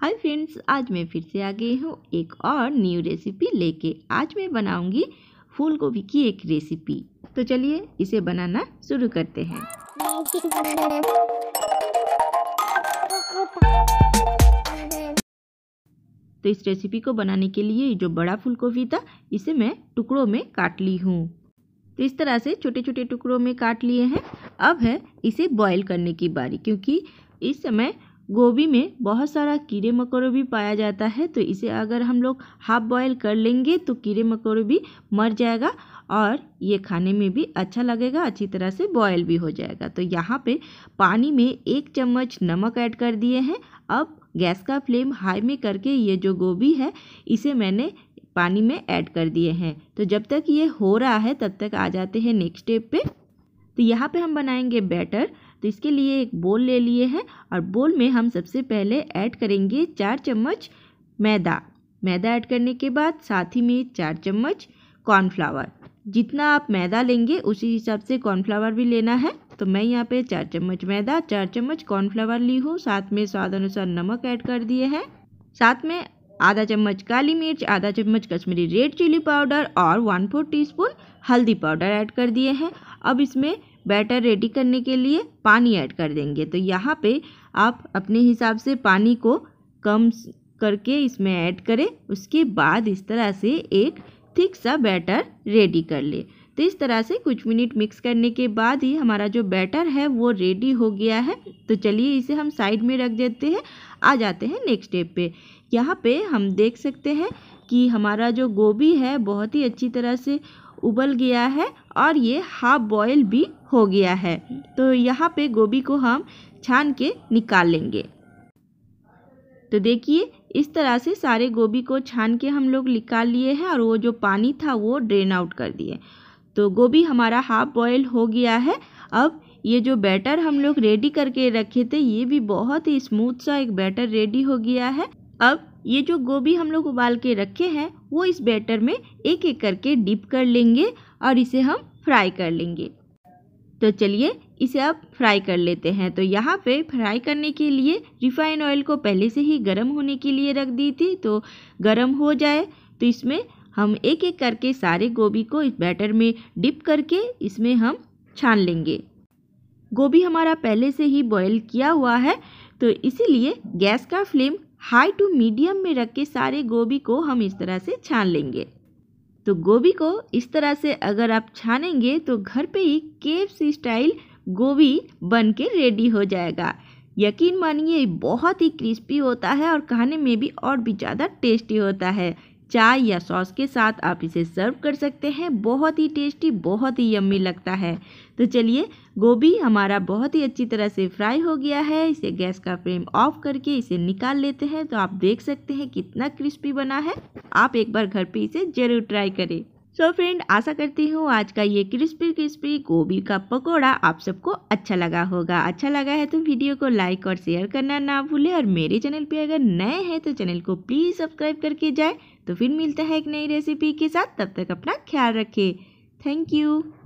hi friends आज मैं फिर से आ गई हूँ एक और न्यू रेसिपी लेके आज मैं बनाऊंगी फूल गोभी की एक रेसिपी तो चलिए इसे बनाना शुरू करते हैं तो इस रेसिपी को बनाने के लिए जो बड़ा फूल गोभी था इसे मैं टुकड़ों में काट ली हूँ तो इस तरह से छोटे छोटे टुकड़ों में काट लिए हैं अब है इसे बॉईल करने की बारी क्योंकि इस समय गोभी में बहुत सारा कीड़े मकोड़े भी पाया जाता है तो इसे अगर हम लोग हाफ बॉयल कर लेंगे तो कीड़े मकोड़े भी मर जाएगा और ये खाने में भी अच्छा लगेगा अच्छी तरह से बॉयल भी हो जाएगा तो यहाँ पे पानी में एक चम्मच नमक ऐड कर दिए हैं अब गैस का फ्लेम हाई में करके ये जो गोभी है इसे मैंने पानी में ऐड कर दिए हैं तो जब तक ये हो रहा है तब तक आ जाते हैं नेक्स्ट स्टेप पे तो यहाँ पे हम बनाएंगे बैटर तो इसके लिए एक बोल ले लिए हैं और बोल में हम सबसे पहले ऐड करेंगे चार चम्मच मैदा मैदा ऐड करने के बाद साथ ही में चार चम्मच कॉर्नफ्लावर जितना आप मैदा लेंगे उसी हिसाब से कॉर्नफ्लावर भी लेना है तो मैं यहाँ पे चार चम्मच मैदा चार चम्मच कॉर्नफ्लावर ली हूँ साथ में स्वाद अनुसार नमक ऐड कर दिए हैं साथ में आधा चम्मच काली मिर्च आधा चम्मच कश्मीरी रेड चिली पाउडर और वन फोर टीस्पून हल्दी पाउडर ऐड कर दिए हैं अब इसमें बैटर रेडी करने के लिए पानी ऐड कर देंगे तो यहाँ पे आप अपने हिसाब से पानी को कम करके इसमें ऐड करें उसके बाद इस तरह से एक थिक सा बैटर रेडी कर ले तो इस तरह से कुछ मिनट मिक्स करने के बाद ही हमारा जो बैटर है वो रेडी हो गया है तो चलिए इसे हम साइड में रख देते हैं आ जाते हैं नेक्स्ट स्टेप पे यहाँ पे हम देख सकते हैं कि हमारा जो गोभी है बहुत ही अच्छी तरह से उबल गया है और ये हाफ बॉयल भी हो गया है तो यहाँ पे गोभी को हम छान के निकाल लेंगे तो देखिए इस तरह से सारे गोभी को छान के हम लोग निकाल लिए हैं और वो जो पानी था वो ड्रेन आउट कर दिए तो गोभी हमारा हाफ बॉयल हो गया है अब ये जो बैटर हम लोग रेडी करके रखे थे ये भी बहुत ही स्मूथ सा एक बैटर रेडी हो गया है अब ये जो गोभी हम लोग उबाल के रखे हैं वो इस बैटर में एक एक करके डिप कर लेंगे और इसे हम फ्राई कर लेंगे तो चलिए इसे अब फ्राई कर लेते हैं तो यहाँ पे फ्राई करने के लिए रिफाइन ऑयल को पहले से ही गर्म होने के लिए रख दी थी तो गर्म हो जाए तो इसमें हम एक एक करके सारे गोभी को इस बैटर में डिप करके इसमें हम छान लेंगे गोभी हमारा पहले से ही बॉयल किया हुआ है तो इसीलिए गैस का फ्लेम हाई टू मीडियम में रख के सारे गोभी को हम इस तरह से छान लेंगे तो गोभी को इस तरह से अगर आप छानेंगे तो घर पे ही सी स्टाइल गोभी बन के रेडी हो जाएगा यकीन मानिए बहुत ही क्रिस्पी होता है और खाने में भी और भी ज़्यादा टेस्टी होता है चाय या सॉस के साथ आप इसे सर्व कर सकते हैं बहुत ही टेस्टी बहुत ही यम्मी लगता है तो चलिए गोभी हमारा बहुत ही अच्छी तरह से फ्राई हो गया है इसे गैस का फ्लेम ऑफ करके इसे निकाल लेते हैं तो आप देख सकते हैं कितना क्रिस्पी बना है आप एक बार घर पे इसे ज़रूर ट्राई करें सो so फ्रेंड आशा करती हूँ आज का ये क्रिस्पी क्रिस्पी गोभी का पकोड़ा आप सबको अच्छा लगा होगा अच्छा लगा है तो वीडियो को लाइक और शेयर करना ना भूले और मेरे चैनल पे अगर नए हैं तो चैनल को प्लीज़ सब्सक्राइब करके जाए तो फिर मिलता है एक नई रेसिपी के साथ तब तक अपना ख्याल रखें थैंक यू